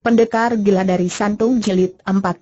Pendekar gila dari Santung Jilid 14.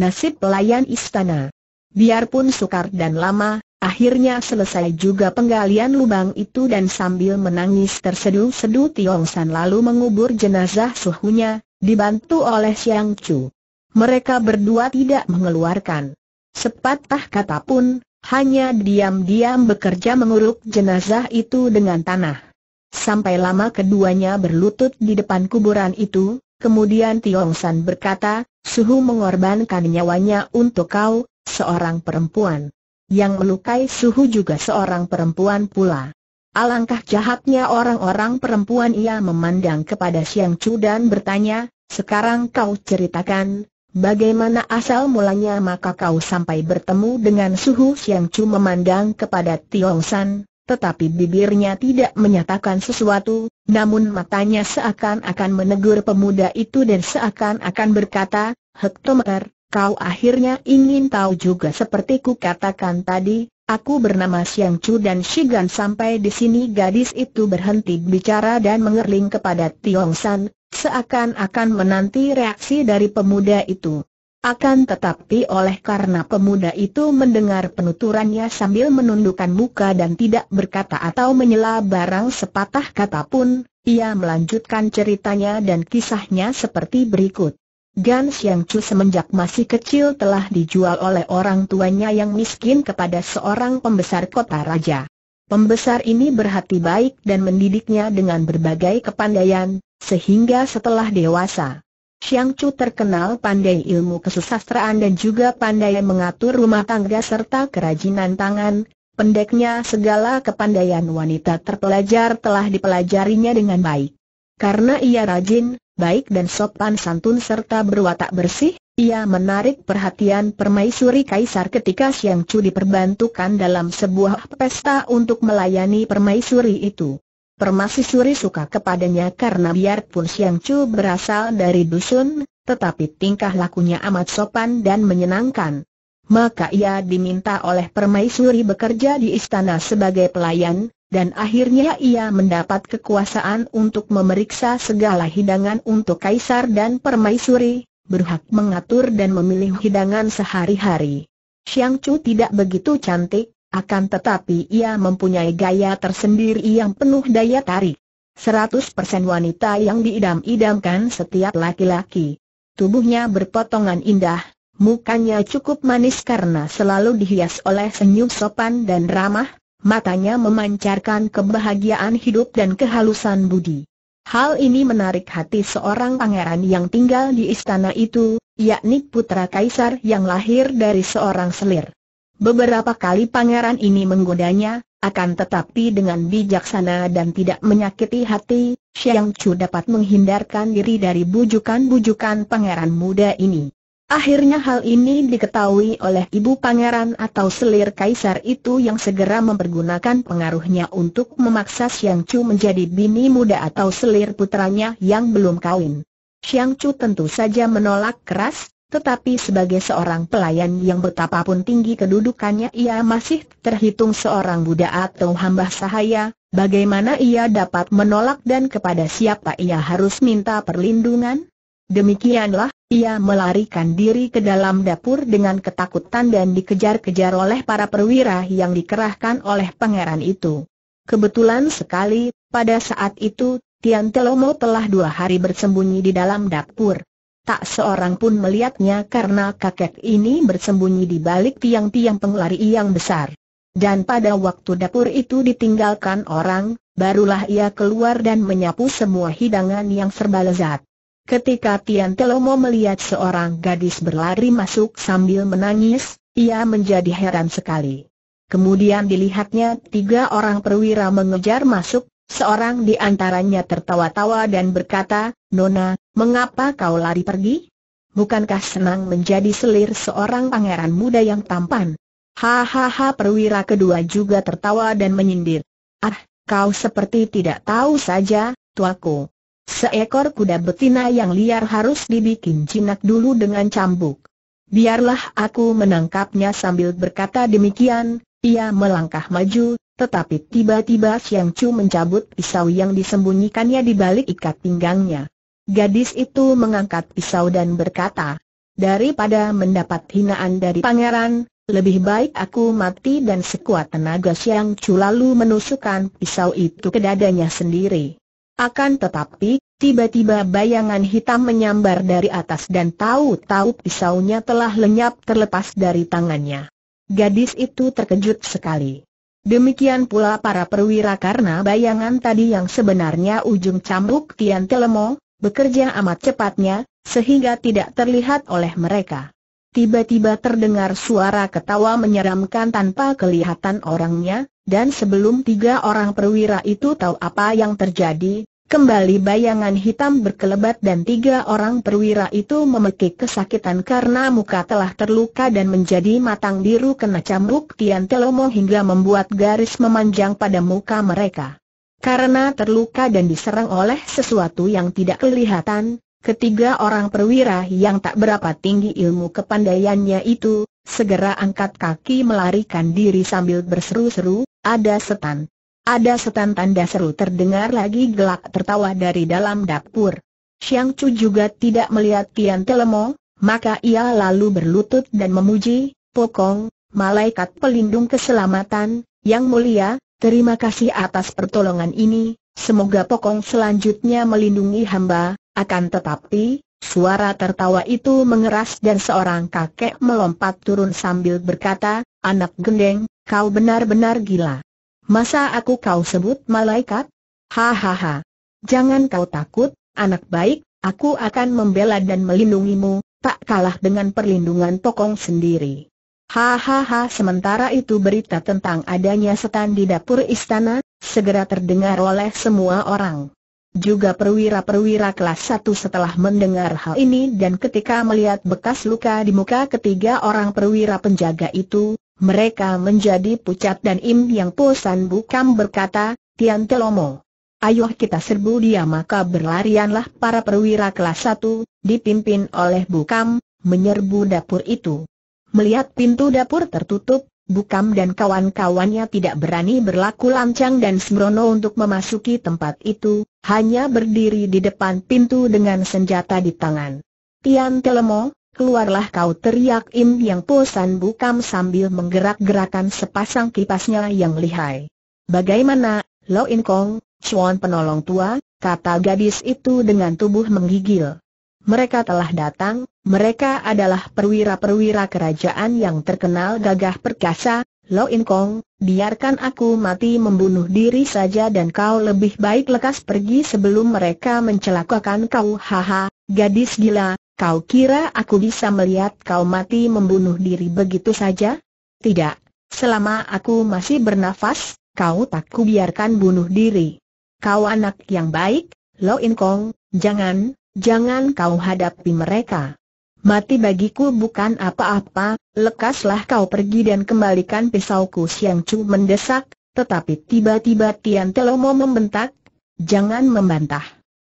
Nasib pelayan istana. Biarpun sukar dan lama, akhirnya selesai juga penggalian lubang itu dan sambil menangis terseduh-seduh Tiong San lalu mengubur jenazah suhunya, dibantu oleh Siang Chu. Mereka berdua tidak mengeluarkan sepatah kata pun, hanya diam-diam bekerja menguruk jenazah itu dengan tanah. Sampai lama keduanya berlutut di depan kuburan itu, Kemudian Tiong San berkata, Suhu mengorbankan nyawanya untuk kau, seorang perempuan. Yang melukai Suhu juga seorang perempuan pula. Alangkah jahatnya orang-orang perempuan ia memandang kepada Siang Chu dan bertanya, sekarang kau ceritakan, bagaimana asal mulanya maka kau sampai bertemu dengan Suhu Siang Chu memandang kepada Tiong San, tetapi bibirnya tidak menyatakan sesuatu, namun matanya seakan-akan menegur pemuda itu dan seakan-akan berkata, Hektometer, kau akhirnya ingin tahu juga seperti ku katakan tadi, aku bernama Siang Chu dan Shigan sampai di sini gadis itu berhenti bicara dan mengerling kepada Tiong San, seakan-akan menanti reaksi dari pemuda itu. Akan tetapi oleh karena pemuda itu mendengar penuturannya sambil menundukkan muka dan tidak berkata atau menyela barang sepatah kata pun, ia melanjutkan ceritanya dan kisahnya seperti berikut. Gan Xiang Chu semenjak masih kecil telah dijual oleh orang tuanya yang miskin kepada seorang pembesar kota raja. Pembesar ini berhati baik dan mendidiknya dengan berbagai kepandaian, sehingga setelah dewasa, Xiang Chu terkenal pandai ilmu kesusastraan dan juga pandai mengatur rumah tangga serta kerajinan tangan, pendeknya segala kepandaian wanita terpelajar telah dipelajarinya dengan baik. Karena ia rajin, baik dan sopan santun serta berwatak bersih, ia menarik perhatian permaisuri kaisar ketika Xiang Chu diperbantukan dalam sebuah pesta untuk melayani permaisuri itu. Permaisuri suka kepadanya karena biarpun Siang Chu berasal dari dusun, tetapi tingkah lakunya amat sopan dan menyenangkan. Maka ia diminta oleh permaisuri bekerja di istana sebagai pelayan, dan akhirnya ia mendapat kekuasaan untuk memeriksa segala hidangan untuk kaisar dan permaisuri, berhak mengatur dan memilih hidangan sehari-hari. Siang Chu tidak begitu cantik, akan tetapi ia mempunyai gaya tersendiri yang penuh daya tarik. 100% wanita yang diidam-idamkan setiap laki-laki. Tubuhnya berpotongan indah, mukanya cukup manis karena selalu dihias oleh senyum sopan dan ramah, matanya memancarkan kebahagiaan hidup dan kehalusan budi. Hal ini menarik hati seorang pangeran yang tinggal di istana itu, yakni putra kaisar yang lahir dari seorang selir. Beberapa kali pangeran ini menggodanya, akan tetapi dengan bijaksana dan tidak menyakiti hati, Xiang Chu dapat menghindarkan diri dari bujukan-bujukan pangeran muda ini. Akhirnya hal ini diketahui oleh ibu pangeran atau selir kaisar itu yang segera mempergunakan pengaruhnya untuk memaksa Xiang Chu menjadi bini muda atau selir putranya yang belum kawin. Xiang Chu tentu saja menolak keras, tetapi sebagai seorang pelayan yang betapapun tinggi kedudukannya ia masih terhitung seorang budak atau hamba sahaya, bagaimana ia dapat menolak dan kepada siapa ia harus minta perlindungan? Demikianlah, ia melarikan diri ke dalam dapur dengan ketakutan dan dikejar-kejar oleh para perwira yang dikerahkan oleh pangeran itu. Kebetulan sekali, pada saat itu, Tian Telomo telah dua hari bersembunyi di dalam dapur. Tak seorang pun melihatnya karena kakek ini bersembunyi di balik tiang-tiang penglari yang besar. Dan pada waktu dapur itu ditinggalkan orang, barulah ia keluar dan menyapu semua hidangan yang serba lezat. Ketika Tian Telomo melihat seorang gadis berlari masuk sambil menangis, ia menjadi heran sekali. Kemudian dilihatnya tiga orang perwira mengejar masuk, Seorang di antaranya tertawa-tawa dan berkata, Nona, mengapa kau lari pergi? Bukankah senang menjadi selir seorang pangeran muda yang tampan? Hahaha perwira kedua juga tertawa dan menyindir. Ah, kau seperti tidak tahu saja, tuaku. Seekor kuda betina yang liar harus dibikin jinak dulu dengan cambuk. Biarlah aku menangkapnya sambil berkata demikian, ia melangkah maju, tetapi tiba-tiba Siang Chu mencabut pisau yang disembunyikannya di balik ikat pinggangnya. Gadis itu mengangkat pisau dan berkata, Daripada mendapat hinaan dari pangeran, lebih baik aku mati dan sekuat tenaga Siang Chu lalu menusukkan pisau itu ke dadanya sendiri. Akan tetapi, tiba-tiba bayangan hitam menyambar dari atas dan tahu-tahu pisaunya telah lenyap terlepas dari tangannya. Gadis itu terkejut sekali. Demikian pula para perwira karena bayangan tadi yang sebenarnya ujung cambuk Tian Telemo, bekerja amat cepatnya, sehingga tidak terlihat oleh mereka. Tiba-tiba terdengar suara ketawa menyeramkan tanpa kelihatan orangnya, dan sebelum tiga orang perwira itu tahu apa yang terjadi, Kembali bayangan hitam berkelebat dan tiga orang perwira itu memekik kesakitan karena muka telah terluka dan menjadi matang biru kena cambuk Tian Telomo hingga membuat garis memanjang pada muka mereka. Karena terluka dan diserang oleh sesuatu yang tidak kelihatan, ketiga orang perwira yang tak berapa tinggi ilmu kepandaiannya itu, segera angkat kaki melarikan diri sambil berseru-seru, ada setan. Ada setan tanda seru terdengar lagi gelak tertawa dari dalam dapur. Xiang Chu juga tidak melihat Tian Telemo, maka ia lalu berlutut dan memuji, Pokong, malaikat pelindung keselamatan, yang mulia, terima kasih atas pertolongan ini, semoga Pokong selanjutnya melindungi hamba, akan tetapi, Suara tertawa itu mengeras dan seorang kakek melompat turun sambil berkata, Anak gendeng, kau benar-benar gila. Masa aku kau sebut malaikat? Hahaha. Jangan kau takut, anak baik, aku akan membela dan melindungimu, tak kalah dengan perlindungan tokong sendiri. Hahaha sementara itu berita tentang adanya setan di dapur istana, segera terdengar oleh semua orang. Juga perwira-perwira kelas satu setelah mendengar hal ini dan ketika melihat bekas luka di muka ketiga orang perwira penjaga itu, mereka menjadi pucat dan Im Yang Posan Bukam berkata, Tian Telomo. Ayo kita serbu dia maka berlarianlah para perwira kelas 1, dipimpin oleh Bukam, menyerbu dapur itu. Melihat pintu dapur tertutup, Bukam dan kawan-kawannya tidak berani berlaku lancang dan sembrono untuk memasuki tempat itu, hanya berdiri di depan pintu dengan senjata di tangan. Tian Telomo. Keluarlah kau teriak Im yang posan bukam sambil menggerak-gerakan sepasang kipasnya yang lihai. Bagaimana, Lo In Kong, Chuan penolong tua, kata gadis itu dengan tubuh menggigil. Mereka telah datang, mereka adalah perwira-perwira kerajaan yang terkenal gagah perkasa, Lo In Kong, biarkan aku mati membunuh diri saja dan kau lebih baik lekas pergi sebelum mereka mencelakakan kau haha, gadis gila, Kau kira aku bisa melihat kau mati membunuh diri begitu saja? Tidak, selama aku masih bernafas, kau tak kubiarkan bunuh diri. Kau anak yang baik, Lo In Kong, jangan, jangan kau hadapi mereka. Mati bagiku bukan apa-apa, lekaslah kau pergi dan kembalikan pisauku Siang Chu mendesak, tetapi tiba-tiba Tian Telomo membentak, jangan membantah.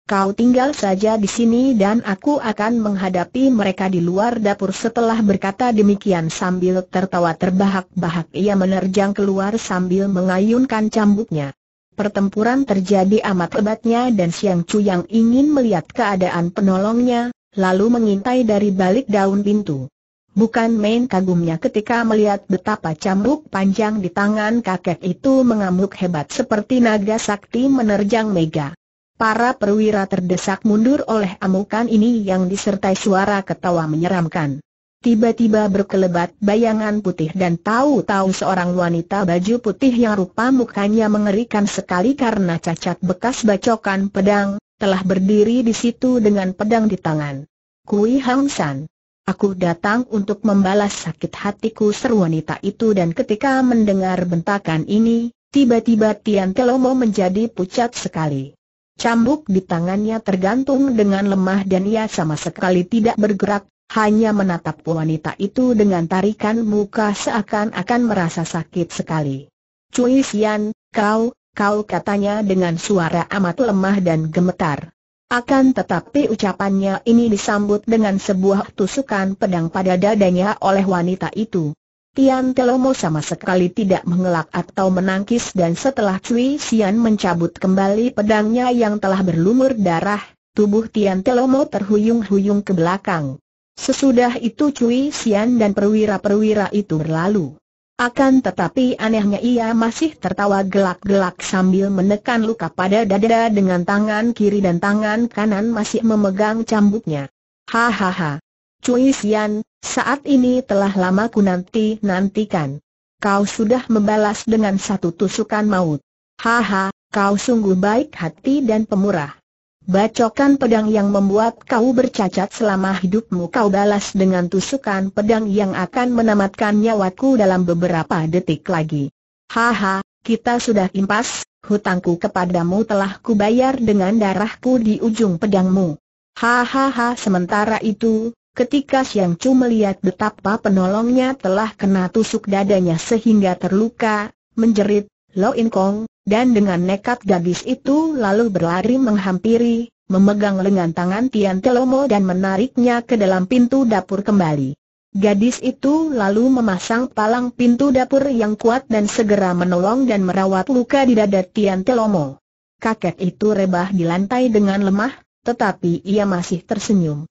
Kau tinggal saja di sini dan aku akan menghadapi mereka di luar dapur setelah berkata demikian sambil tertawa terbahak-bahak ia menerjang keluar sambil mengayunkan cambuknya. Pertempuran terjadi amat hebatnya dan Siang Chu yang ingin melihat keadaan penolongnya, lalu mengintai dari balik daun pintu. Bukan main kagumnya ketika melihat betapa cambuk panjang di tangan kakek itu mengamuk hebat seperti naga sakti menerjang Mega. Para perwira terdesak mundur oleh amukan ini yang disertai suara ketawa menyeramkan. Tiba-tiba berkelebat bayangan putih dan tahu-tahu seorang wanita baju putih yang rupa mukanya mengerikan sekali karena cacat bekas bacokan pedang, telah berdiri di situ dengan pedang di tangan. Kui Hang San. Aku datang untuk membalas sakit hatiku seru wanita itu dan ketika mendengar bentakan ini, tiba-tiba Tian Telomo menjadi pucat sekali. Cambuk di tangannya tergantung dengan lemah dan ia sama sekali tidak bergerak, hanya menatap wanita itu dengan tarikan muka seakan-akan merasa sakit sekali. Cui Xian, kau, kau katanya dengan suara amat lemah dan gemetar. Akan tetapi ucapannya ini disambut dengan sebuah tusukan pedang pada dadanya oleh wanita itu. Tian Telomo sama sekali tidak mengelak atau menangkis dan setelah Cui Xian mencabut kembali pedangnya yang telah berlumur darah, tubuh Tian Telomo terhuyung-huyung ke belakang. Sesudah itu Cui Xian dan perwira-perwira itu berlalu. Akan tetapi anehnya ia masih tertawa gelak-gelak sambil menekan luka pada dada dengan tangan kiri dan tangan kanan masih memegang cambuknya. Hahaha, Cui Xian, saat ini telah lama ku nanti-nantikan. Kau sudah membalas dengan satu tusukan maut. Haha, kau sungguh baik hati dan pemurah. Bacokan pedang yang membuat kau bercacat selama hidupmu kau balas dengan tusukan pedang yang akan menamatkan nyawaku dalam beberapa detik lagi. Haha, kita sudah impas, hutangku kepadamu telah kubayar dengan darahku di ujung pedangmu. Hahaha sementara itu, Ketika Siang Chu melihat betapa penolongnya telah kena tusuk dadanya sehingga terluka, menjerit, Lo In Kong, dan dengan nekat gadis itu lalu berlari menghampiri, memegang lengan tangan Tian Telomo dan menariknya ke dalam pintu dapur kembali. Gadis itu lalu memasang palang pintu dapur yang kuat dan segera menolong dan merawat luka di dada Tian Telomo. Kakek itu rebah di lantai dengan lemah, tetapi ia masih tersenyum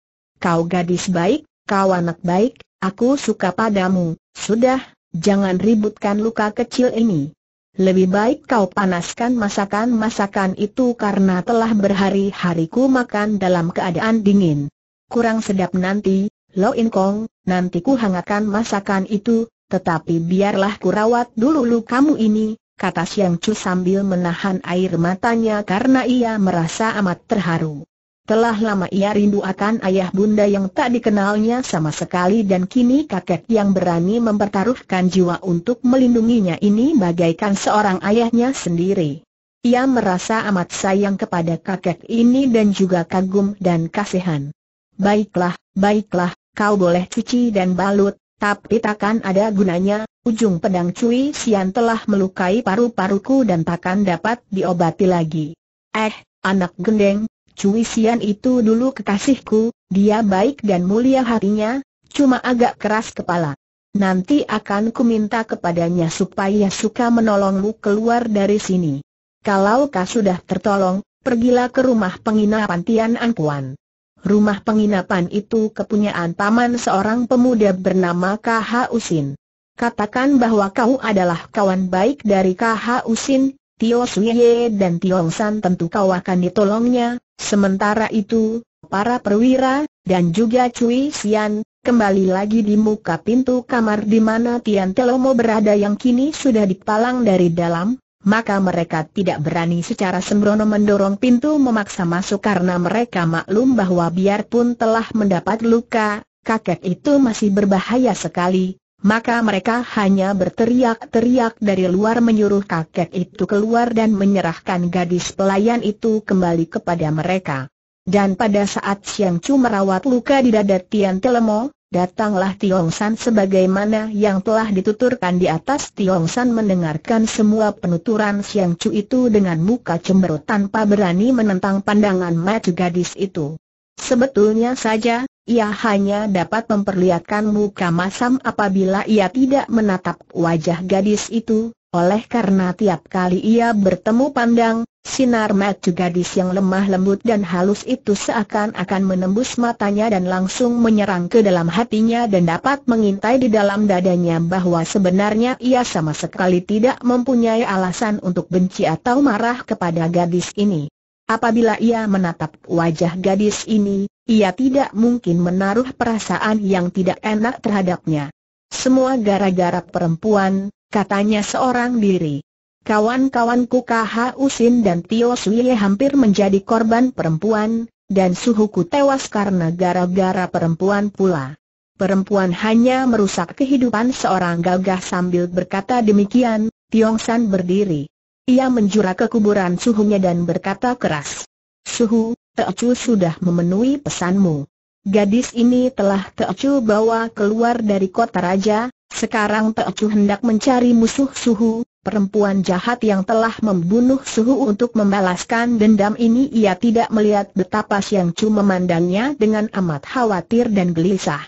kau gadis baik, kau anak baik, aku suka padamu, sudah, jangan ributkan luka kecil ini. Lebih baik kau panaskan masakan-masakan itu karena telah berhari-hariku makan dalam keadaan dingin. Kurang sedap nanti, Lo In Kong. nanti ku hangatkan masakan itu, tetapi biarlah ku rawat dulu lu kamu ini, kata Siang Chu sambil menahan air matanya karena ia merasa amat terharu. Telah lama ia rindu akan ayah bunda yang tak dikenalnya sama sekali dan kini kakek yang berani mempertaruhkan jiwa untuk melindunginya ini bagaikan seorang ayahnya sendiri. Ia merasa amat sayang kepada kakek ini dan juga kagum dan kasihan. Baiklah, baiklah, kau boleh cuci dan balut, tapi takkan ada gunanya, ujung pedang cuy, Sian telah melukai paru-paruku dan takkan dapat diobati lagi. Eh, anak gendeng, Cui Sian itu dulu kekasihku, dia baik dan mulia hatinya, cuma agak keras kepala. Nanti akan kuminta kepadanya supaya suka menolongmu keluar dari sini. Kalau kau sudah tertolong, pergilah ke rumah penginapan Tian Angkuan. Rumah penginapan itu kepunyaan paman seorang pemuda bernama KH Usin. Katakan bahwa kau adalah kawan baik dari KH Usin, Tio Suye dan Tiong San tentu kau akan ditolongnya, sementara itu, para perwira, dan juga Cui Sian, kembali lagi di muka pintu kamar di mana Tian Telomo berada yang kini sudah dipalang dari dalam, maka mereka tidak berani secara sembrono mendorong pintu memaksa masuk karena mereka maklum bahwa biarpun telah mendapat luka, kakek itu masih berbahaya sekali, maka mereka hanya berteriak-teriak dari luar menyuruh kakek itu keluar dan menyerahkan gadis pelayan itu kembali kepada mereka. Dan pada saat Siang Chu merawat luka di dada Tian Telemo, datanglah Tiong San sebagaimana yang telah dituturkan di atas Tiong San mendengarkan semua penuturan Siang Chu itu dengan muka cemberut tanpa berani menentang pandangan mata gadis itu. Sebetulnya saja, ia hanya dapat memperlihatkan muka masam apabila ia tidak menatap wajah gadis itu, oleh karena tiap kali ia bertemu pandang, sinar mata gadis yang lemah lembut dan halus itu seakan-akan menembus matanya dan langsung menyerang ke dalam hatinya dan dapat mengintai di dalam dadanya bahwa sebenarnya ia sama sekali tidak mempunyai alasan untuk benci atau marah kepada gadis ini. Apabila ia menatap wajah gadis ini, ia tidak mungkin menaruh perasaan yang tidak enak terhadapnya. Semua gara-gara perempuan, katanya seorang diri. Kawan-kawanku KH Usin dan Tio Suye hampir menjadi korban perempuan, dan suhuku tewas karena gara-gara perempuan pula. Perempuan hanya merusak kehidupan seorang gagah sambil berkata demikian, Tiong San berdiri. Ia menjura ke kuburan suhunya dan berkata keras. Suhu, Teocu sudah memenuhi pesanmu. Gadis ini telah Teocu bawa keluar dari kota raja, sekarang Teocu hendak mencari musuh suhu, perempuan jahat yang telah membunuh suhu untuk membalaskan dendam ini ia tidak melihat betapa Siang Chu memandangnya dengan amat khawatir dan gelisah.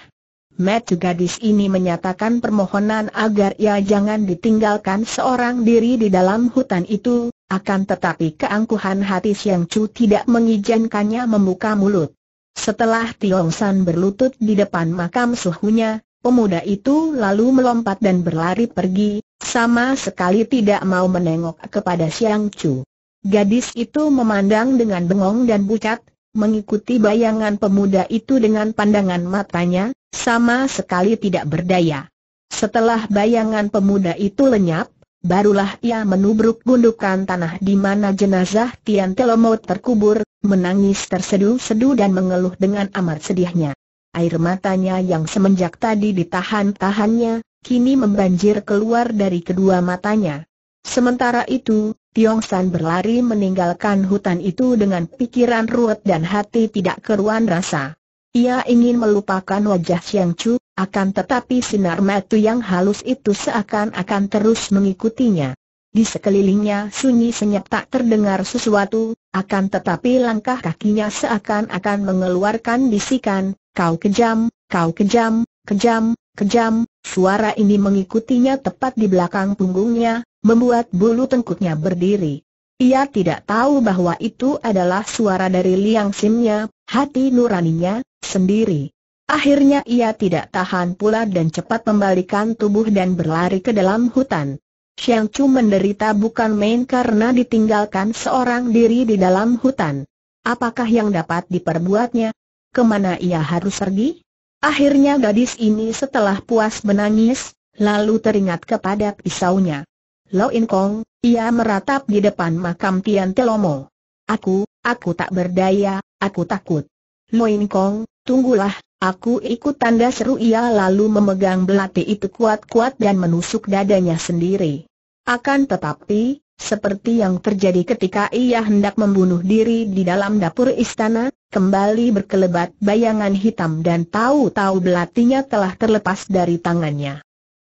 Metu gadis ini menyatakan permohonan agar ia jangan ditinggalkan seorang diri di dalam hutan itu, akan tetapi keangkuhan hati Siang Chu tidak mengizinkannya membuka mulut. Setelah Tiong San berlutut di depan makam suhunya, pemuda itu lalu melompat dan berlari pergi, sama sekali tidak mau menengok kepada Siang Chu. Gadis itu memandang dengan bengong dan pucat, mengikuti bayangan pemuda itu dengan pandangan matanya, sama sekali tidak berdaya. Setelah bayangan pemuda itu lenyap, Barulah ia menubruk gundukan tanah di mana jenazah Tian Telomo terkubur, menangis tersedu-sedu dan mengeluh dengan amat sedihnya. Air matanya yang semenjak tadi ditahan-tahannya, kini membanjir keluar dari kedua matanya. Sementara itu, Tiong San berlari meninggalkan hutan itu dengan pikiran ruwet dan hati tidak keruan rasa. Ia ingin melupakan wajah Siang Chu, akan tetapi sinar mata yang halus itu seakan-akan terus mengikutinya. Di sekelilingnya sunyi senyap tak terdengar sesuatu, akan tetapi langkah kakinya seakan-akan mengeluarkan bisikan, kau kejam, kau kejam, kejam, kejam, suara ini mengikutinya tepat di belakang punggungnya, membuat bulu tengkuknya berdiri. Ia tidak tahu bahwa itu adalah suara dari liang simnya, hati nuraninya, sendiri. Akhirnya ia tidak tahan pula dan cepat membalikan tubuh dan berlari ke dalam hutan. Xiang Chu menderita bukan main karena ditinggalkan seorang diri di dalam hutan. Apakah yang dapat diperbuatnya? Kemana ia harus pergi? Akhirnya gadis ini setelah puas menangis, lalu teringat kepada pisaunya. Lo In Kong, ia meratap di depan makam Tian Telomo. Aku, aku tak berdaya, aku takut. Lo In Kong, tunggulah, aku ikut tanda seru ia lalu memegang belati itu kuat-kuat dan menusuk dadanya sendiri. Akan tetapi, seperti yang terjadi ketika ia hendak membunuh diri di dalam dapur istana, kembali berkelebat bayangan hitam dan tahu-tahu belatinya telah terlepas dari tangannya.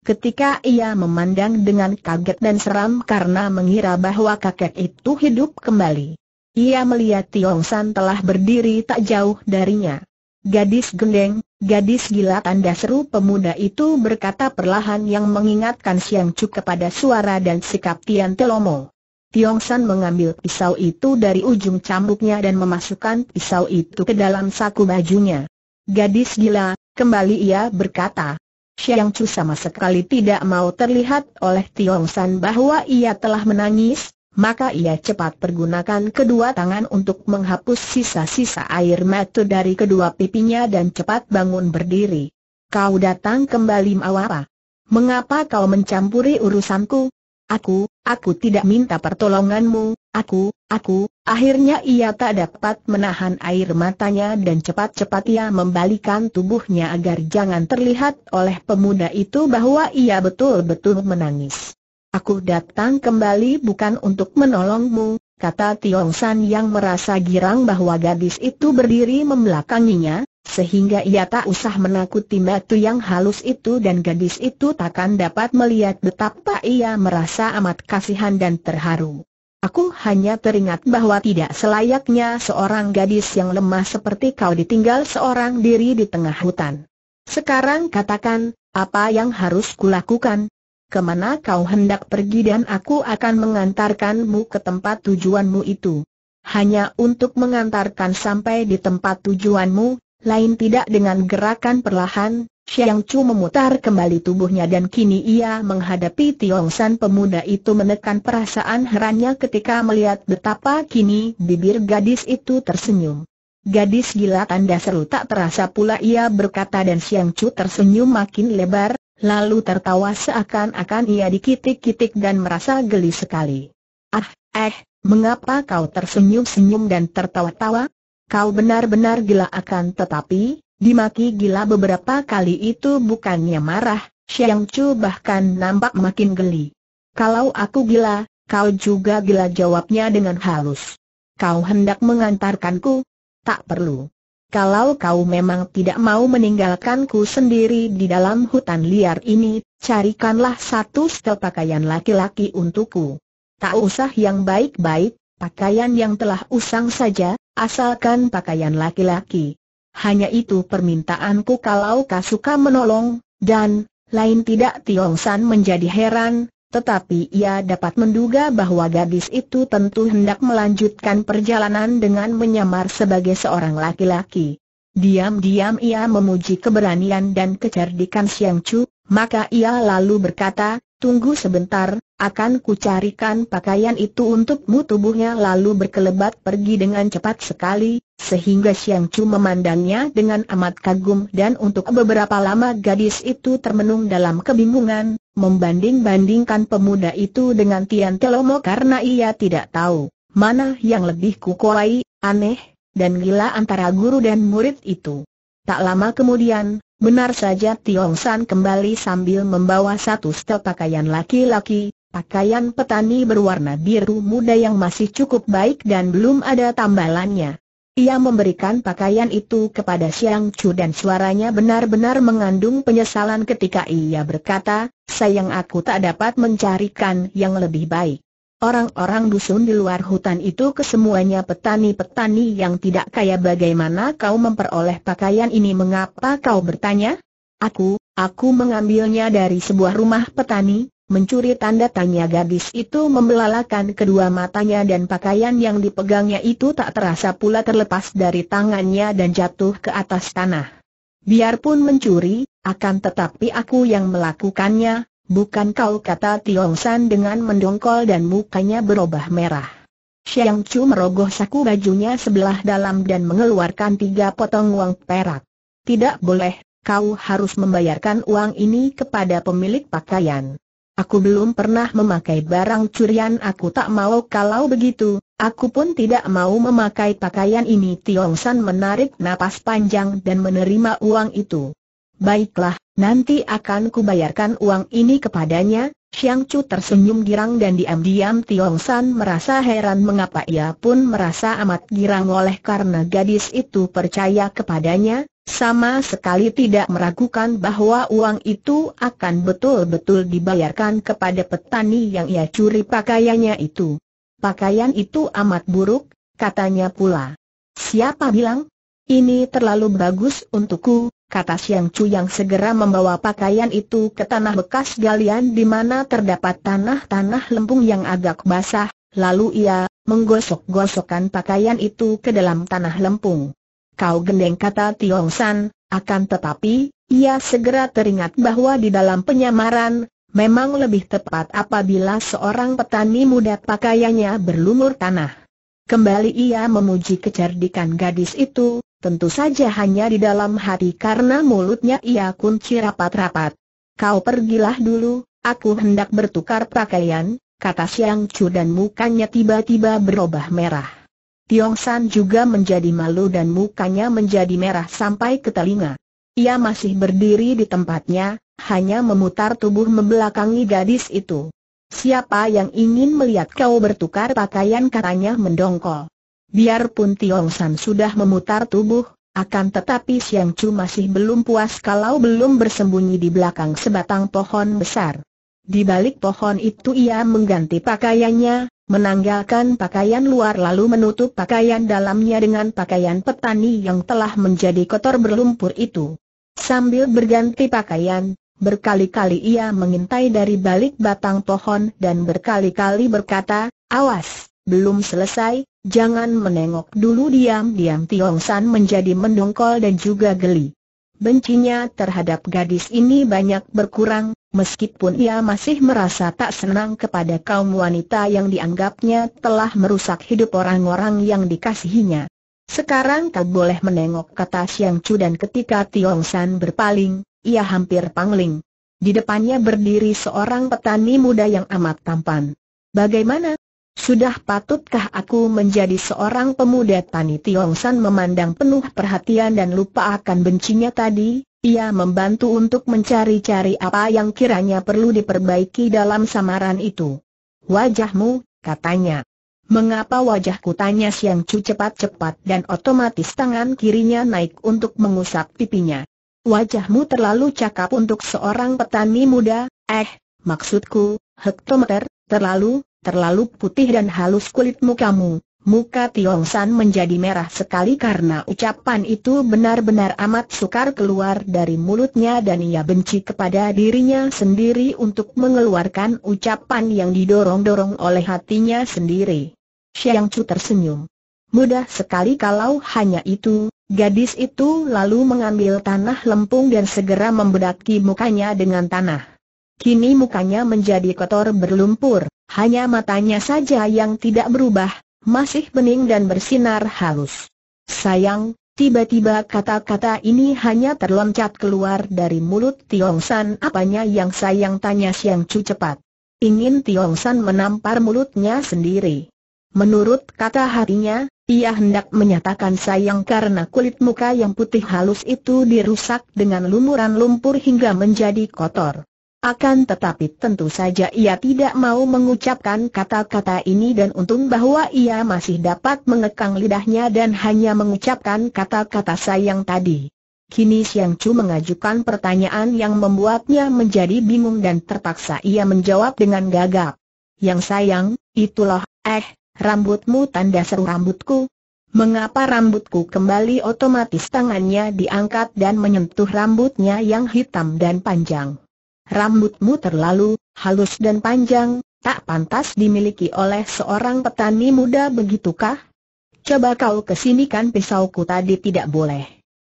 Ketika ia memandang dengan kaget dan seram karena mengira bahwa kakek itu hidup kembali. Ia melihat Tiong San telah berdiri tak jauh darinya. Gadis gendeng, gadis gila tanda seru pemuda itu berkata perlahan yang mengingatkan Siang Chu kepada suara dan sikap Tian Telomo. Tiong San mengambil pisau itu dari ujung cambuknya dan memasukkan pisau itu ke dalam saku bajunya. Gadis gila, kembali ia berkata, Xiang Chu sama sekali tidak mau terlihat oleh Tiong San bahwa ia telah menangis, maka ia cepat pergunakan kedua tangan untuk menghapus sisa-sisa air mata dari kedua pipinya dan cepat bangun berdiri. Kau datang kembali mau apa? Mengapa kau mencampuri urusanku? Aku, aku tidak minta pertolonganmu, Aku, aku, akhirnya ia tak dapat menahan air matanya dan cepat-cepat ia membalikan tubuhnya agar jangan terlihat oleh pemuda itu bahwa ia betul-betul menangis. Aku datang kembali bukan untuk menolongmu, kata Tiong San yang merasa girang bahwa gadis itu berdiri membelakanginya, sehingga ia tak usah menakuti matu yang halus itu dan gadis itu takkan dapat melihat betapa ia merasa amat kasihan dan terharu. Aku hanya teringat bahwa tidak selayaknya seorang gadis yang lemah seperti kau ditinggal seorang diri di tengah hutan. Sekarang katakan, apa yang harus kulakukan? Kemana kau hendak pergi dan aku akan mengantarkanmu ke tempat tujuanmu itu. Hanya untuk mengantarkan sampai di tempat tujuanmu, lain tidak dengan gerakan perlahan, Xiang Chu memutar kembali tubuhnya dan kini ia menghadapi Tiong San pemuda itu menekan perasaan herannya ketika melihat betapa kini bibir gadis itu tersenyum. Gadis gila tanda seru tak terasa pula ia berkata dan Xiang Chu tersenyum makin lebar, lalu tertawa seakan-akan ia dikitik-kitik dan merasa geli sekali. Ah, eh, mengapa kau tersenyum-senyum dan tertawa-tawa? kau benar-benar gila akan tetapi, dimaki gila beberapa kali itu bukannya marah, Xiang Chu bahkan nampak makin geli. Kalau aku gila, kau juga gila jawabnya dengan halus. Kau hendak mengantarkanku? Tak perlu. Kalau kau memang tidak mau meninggalkanku sendiri di dalam hutan liar ini, carikanlah satu setel pakaian laki-laki untukku. Tak usah yang baik-baik, pakaian yang telah usang saja, asalkan pakaian laki-laki. Hanya itu permintaanku kalau kau suka menolong, dan, lain tidak Tiong San menjadi heran, tetapi ia dapat menduga bahwa gadis itu tentu hendak melanjutkan perjalanan dengan menyamar sebagai seorang laki-laki. Diam-diam ia memuji keberanian dan kecerdikan Siang Chu, maka ia lalu berkata, tunggu sebentar, akan kucarikan pakaian itu untukmu tubuhnya lalu berkelebat pergi dengan cepat sekali, sehingga Siang Chu memandangnya dengan amat kagum dan untuk beberapa lama gadis itu termenung dalam kebingungan, membanding-bandingkan pemuda itu dengan Tian Telomo karena ia tidak tahu mana yang lebih kukuai, aneh, dan gila antara guru dan murid itu. Tak lama kemudian, benar saja Tiong San kembali sambil membawa satu setel pakaian laki-laki, Pakaian petani berwarna biru muda yang masih cukup baik dan belum ada tambalannya. Ia memberikan pakaian itu kepada Siang Chu dan suaranya benar-benar mengandung penyesalan ketika ia berkata, sayang aku tak dapat mencarikan yang lebih baik. Orang-orang dusun di luar hutan itu kesemuanya petani-petani yang tidak kaya bagaimana kau memperoleh pakaian ini mengapa kau bertanya? Aku, aku mengambilnya dari sebuah rumah petani, mencuri tanda tanya gadis itu membelalakan kedua matanya dan pakaian yang dipegangnya itu tak terasa pula terlepas dari tangannya dan jatuh ke atas tanah. Biarpun mencuri, akan tetapi aku yang melakukannya, bukan kau kata Tiong San dengan mendongkol dan mukanya berubah merah. Xiang Chu merogoh saku bajunya sebelah dalam dan mengeluarkan tiga potong uang perak. Tidak boleh, kau harus membayarkan uang ini kepada pemilik pakaian. Aku belum pernah memakai barang curian aku tak mau kalau begitu, aku pun tidak mau memakai pakaian ini Tiong San menarik napas panjang dan menerima uang itu. Baiklah, nanti akan kubayarkan uang ini kepadanya, Xiang Chu tersenyum girang dan diam-diam Tiong San merasa heran mengapa ia pun merasa amat girang oleh karena gadis itu percaya kepadanya, sama sekali tidak meragukan bahwa uang itu akan betul-betul dibayarkan kepada petani yang ia curi pakaiannya itu. Pakaian itu amat buruk, katanya pula. Siapa bilang? Ini terlalu bagus untukku, kata Siang Chu yang segera membawa pakaian itu ke tanah bekas galian di mana terdapat tanah-tanah lempung yang agak basah, lalu ia menggosok-gosokkan pakaian itu ke dalam tanah lempung. Kau gendeng kata Tiong San, akan tetapi, ia segera teringat bahwa di dalam penyamaran, memang lebih tepat apabila seorang petani muda pakaiannya berlumur tanah. Kembali ia memuji kecerdikan gadis itu, tentu saja hanya di dalam hati karena mulutnya ia kunci rapat-rapat. Kau pergilah dulu, aku hendak bertukar pakaian, kata Siang Chu dan mukanya tiba-tiba berubah merah. Tiong San juga menjadi malu dan mukanya menjadi merah sampai ke telinga. Ia masih berdiri di tempatnya, hanya memutar tubuh membelakangi gadis itu. Siapa yang ingin melihat kau bertukar pakaian katanya mendongkol. Biarpun Tiong San sudah memutar tubuh, akan tetapi Siang Chu masih belum puas kalau belum bersembunyi di belakang sebatang pohon besar. Di balik pohon itu ia mengganti pakaiannya, menanggalkan pakaian luar lalu menutup pakaian dalamnya dengan pakaian petani yang telah menjadi kotor berlumpur itu. Sambil berganti pakaian, berkali-kali ia mengintai dari balik batang pohon dan berkali-kali berkata, awas, belum selesai, jangan menengok dulu diam-diam Tiong San menjadi mendongkol dan juga geli. Bencinya terhadap gadis ini banyak berkurang, Meskipun ia masih merasa tak senang kepada kaum wanita yang dianggapnya telah merusak hidup orang-orang yang dikasihinya. Sekarang kau boleh menengok kata Siang Chu dan ketika Tiong San berpaling, ia hampir pangling. Di depannya berdiri seorang petani muda yang amat tampan. Bagaimana? Sudah patutkah aku menjadi seorang pemuda tani Tiong San? memandang penuh perhatian dan lupa akan bencinya tadi? Ia membantu untuk mencari-cari apa yang kiranya perlu diperbaiki dalam samaran itu. Wajahmu, katanya. Mengapa wajahku tanya Siang cu cepat-cepat dan otomatis tangan kirinya naik untuk mengusap pipinya. Wajahmu terlalu cakap untuk seorang petani muda, eh, maksudku, hektometer, terlalu, terlalu putih dan halus kulit mukamu. Muka Tiong San menjadi merah sekali karena ucapan itu benar-benar amat sukar keluar dari mulutnya dan ia benci kepada dirinya sendiri untuk mengeluarkan ucapan yang didorong-dorong oleh hatinya sendiri. Xiang Chu tersenyum. Mudah sekali kalau hanya itu, gadis itu lalu mengambil tanah lempung dan segera membedaki mukanya dengan tanah. Kini mukanya menjadi kotor berlumpur, hanya matanya saja yang tidak berubah, masih bening dan bersinar halus. Sayang, tiba-tiba kata-kata ini hanya terloncat keluar dari mulut Tiong San apanya yang sayang tanya Siang Chu cepat. Ingin Tiong San menampar mulutnya sendiri. Menurut kata hatinya, ia hendak menyatakan sayang karena kulit muka yang putih halus itu dirusak dengan lumuran lumpur hingga menjadi kotor. Akan tetapi tentu saja ia tidak mau mengucapkan kata-kata ini dan untung bahwa ia masih dapat mengekang lidahnya dan hanya mengucapkan kata-kata sayang tadi. Kini Siang Chu mengajukan pertanyaan yang membuatnya menjadi bingung dan terpaksa ia menjawab dengan gagap. Yang sayang, itulah, eh, rambutmu tanda seru rambutku. Mengapa rambutku kembali otomatis tangannya diangkat dan menyentuh rambutnya yang hitam dan panjang. Rambutmu terlalu halus dan panjang, tak pantas dimiliki oleh seorang petani muda begitukah? Coba kau kesinikan pisauku tadi tidak boleh.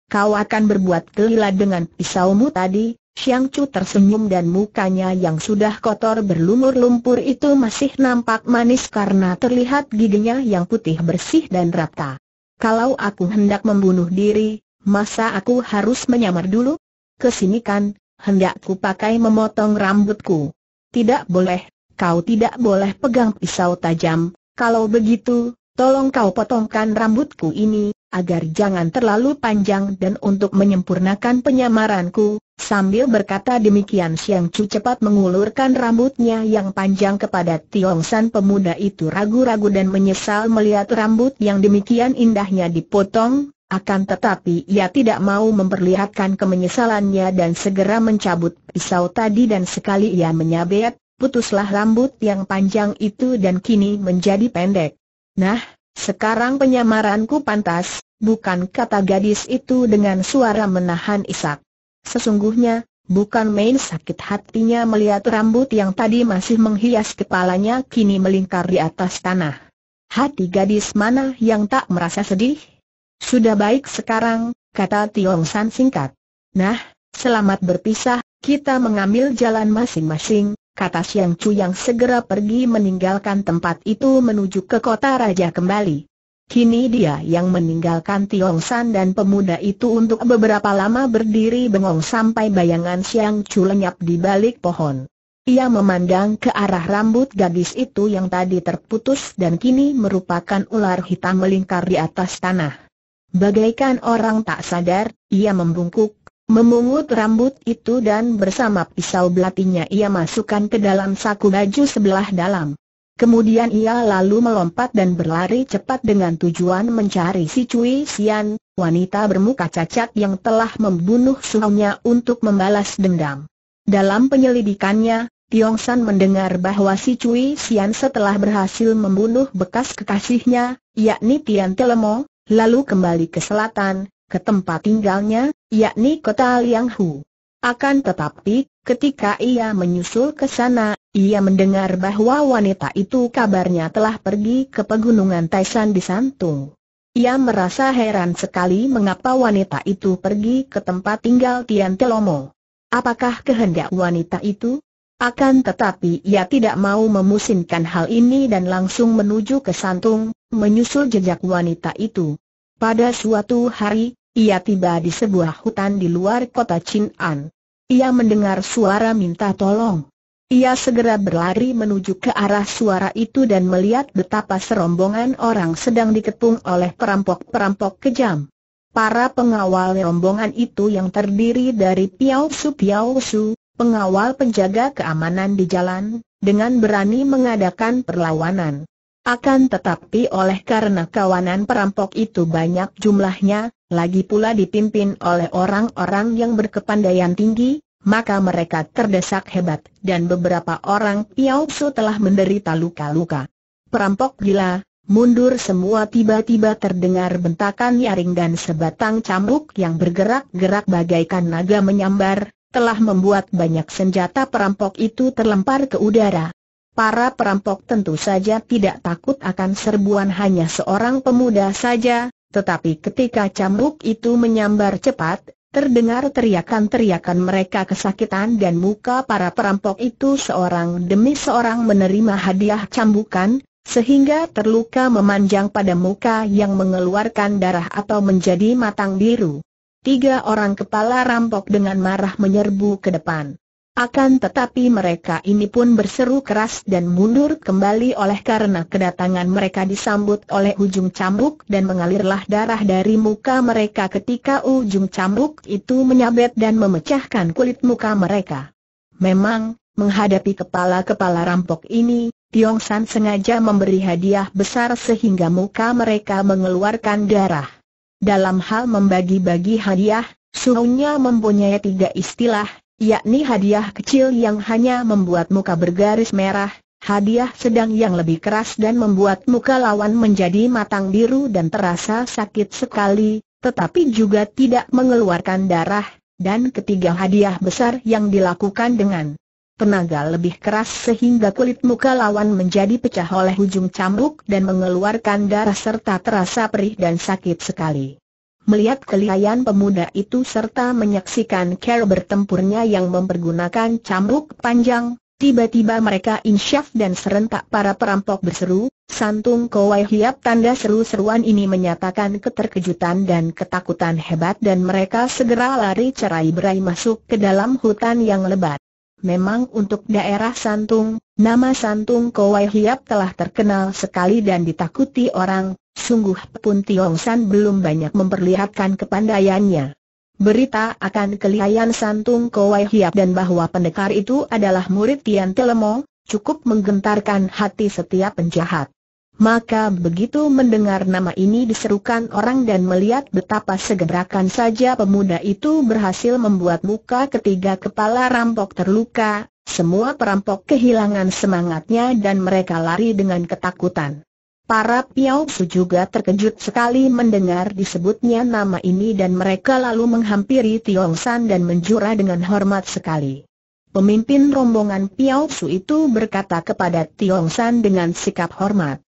Kau akan berbuat kelila dengan pisaumu tadi, Siang Chu tersenyum dan mukanya yang sudah kotor berlumur lumpur itu masih nampak manis karena terlihat giginya yang putih bersih dan rata. Kalau aku hendak membunuh diri, masa aku harus menyamar dulu? Kesinikan, Hendakku pakai memotong rambutku. Tidak boleh, kau tidak boleh pegang pisau tajam, kalau begitu, tolong kau potongkan rambutku ini, agar jangan terlalu panjang dan untuk menyempurnakan penyamaranku, sambil berkata demikian Siang Chu cepat mengulurkan rambutnya yang panjang kepada Tiong San pemuda itu ragu-ragu dan menyesal melihat rambut yang demikian indahnya dipotong, akan tetapi ia tidak mau memperlihatkan kemenyesalannya dan segera mencabut pisau tadi dan sekali ia menyabet, putuslah rambut yang panjang itu dan kini menjadi pendek. Nah, sekarang penyamaranku pantas, bukan kata gadis itu dengan suara menahan isak. Sesungguhnya, bukan main sakit hatinya melihat rambut yang tadi masih menghias kepalanya kini melingkar di atas tanah. Hati gadis mana yang tak merasa sedih? Sudah baik sekarang, kata Tiong San singkat. Nah, selamat berpisah, kita mengambil jalan masing-masing, kata Siang Chu yang segera pergi meninggalkan tempat itu menuju ke kota raja kembali. Kini dia yang meninggalkan Tiong San dan pemuda itu untuk beberapa lama berdiri bengong sampai bayangan Siang Chu lenyap di balik pohon. Ia memandang ke arah rambut gadis itu yang tadi terputus dan kini merupakan ular hitam melingkar di atas tanah. Bagaikan orang tak sadar, ia membungkuk, memungut rambut itu dan bersama pisau belatinya ia masukkan ke dalam saku baju sebelah dalam. Kemudian ia lalu melompat dan berlari cepat dengan tujuan mencari si Cui Xian, wanita bermuka cacat yang telah membunuh suaminya untuk membalas dendam. Dalam penyelidikannya, Tiong San mendengar bahwa si Cui Xian setelah berhasil membunuh bekas kekasihnya, yakni Tian Telemo, lalu kembali ke selatan, ke tempat tinggalnya, yakni kota Lianghu. Akan tetapi, ketika ia menyusul ke sana, ia mendengar bahwa wanita itu kabarnya telah pergi ke pegunungan Taishan di Santung. Ia merasa heran sekali mengapa wanita itu pergi ke tempat tinggal Tian Telomo. Apakah kehendak wanita itu? Akan tetapi ia tidak mau memusingkan hal ini dan langsung menuju ke Santung, menyusul jejak wanita itu. Pada suatu hari, ia tiba di sebuah hutan di luar kota Chin'an. Ia mendengar suara minta tolong. Ia segera berlari menuju ke arah suara itu dan melihat betapa serombongan orang sedang dikepung oleh perampok-perampok kejam. Para pengawal rombongan itu yang terdiri dari Piao Su Piao Su, pengawal penjaga keamanan di jalan, dengan berani mengadakan perlawanan. Akan tetapi oleh karena kawanan perampok itu banyak jumlahnya, lagi pula dipimpin oleh orang-orang yang berkepandaian tinggi, maka mereka terdesak hebat dan beberapa orang Piao Su telah menderita luka-luka. Perampok gila, mundur semua tiba-tiba terdengar bentakan nyaring dan sebatang cambuk yang bergerak-gerak bagaikan naga menyambar, telah membuat banyak senjata perampok itu terlempar ke udara. Para perampok tentu saja tidak takut akan serbuan hanya seorang pemuda saja, tetapi ketika cambuk itu menyambar cepat, terdengar teriakan-teriakan mereka kesakitan dan muka para perampok itu seorang demi seorang menerima hadiah cambukan, sehingga terluka memanjang pada muka yang mengeluarkan darah atau menjadi matang biru. Tiga orang kepala rampok dengan marah menyerbu ke depan. Akan tetapi mereka ini pun berseru keras dan mundur kembali oleh karena kedatangan mereka disambut oleh ujung cambuk dan mengalirlah darah dari muka mereka ketika ujung cambuk itu menyabet dan memecahkan kulit muka mereka. Memang, menghadapi kepala-kepala rampok ini, Tiong San sengaja memberi hadiah besar sehingga muka mereka mengeluarkan darah. Dalam hal membagi-bagi hadiah, suhunya mempunyai tiga istilah, yakni hadiah kecil yang hanya membuat muka bergaris merah, hadiah sedang yang lebih keras dan membuat muka lawan menjadi matang biru dan terasa sakit sekali, tetapi juga tidak mengeluarkan darah, dan ketiga hadiah besar yang dilakukan dengan tenaga lebih keras sehingga kulit muka lawan menjadi pecah oleh ujung cambuk dan mengeluarkan darah serta terasa perih dan sakit sekali. Melihat kelihayan pemuda itu serta menyaksikan cara bertempurnya yang mempergunakan cambuk panjang, tiba-tiba mereka insyaf dan serentak para perampok berseru, Santung Kowai Hiap tanda seru-seruan ini menyatakan keterkejutan dan ketakutan hebat dan mereka segera lari cerai berai masuk ke dalam hutan yang lebat memang untuk daerah Santung, nama Santung Kowai Hiap telah terkenal sekali dan ditakuti orang, sungguh pun Tiong San belum banyak memperlihatkan kepandaiannya. Berita akan kelihayan Santung Kowai Hiap dan bahwa pendekar itu adalah murid Tian Telemo, cukup menggentarkan hati setiap penjahat. Maka begitu mendengar nama ini diserukan orang dan melihat betapa segerakan saja pemuda itu berhasil membuat muka ketiga kepala rampok terluka, semua perampok kehilangan semangatnya dan mereka lari dengan ketakutan. Para Piao Su juga terkejut sekali mendengar disebutnya nama ini dan mereka lalu menghampiri Tiong San dan menjura dengan hormat sekali. Pemimpin rombongan Piao Su itu berkata kepada Tiong San dengan sikap hormat.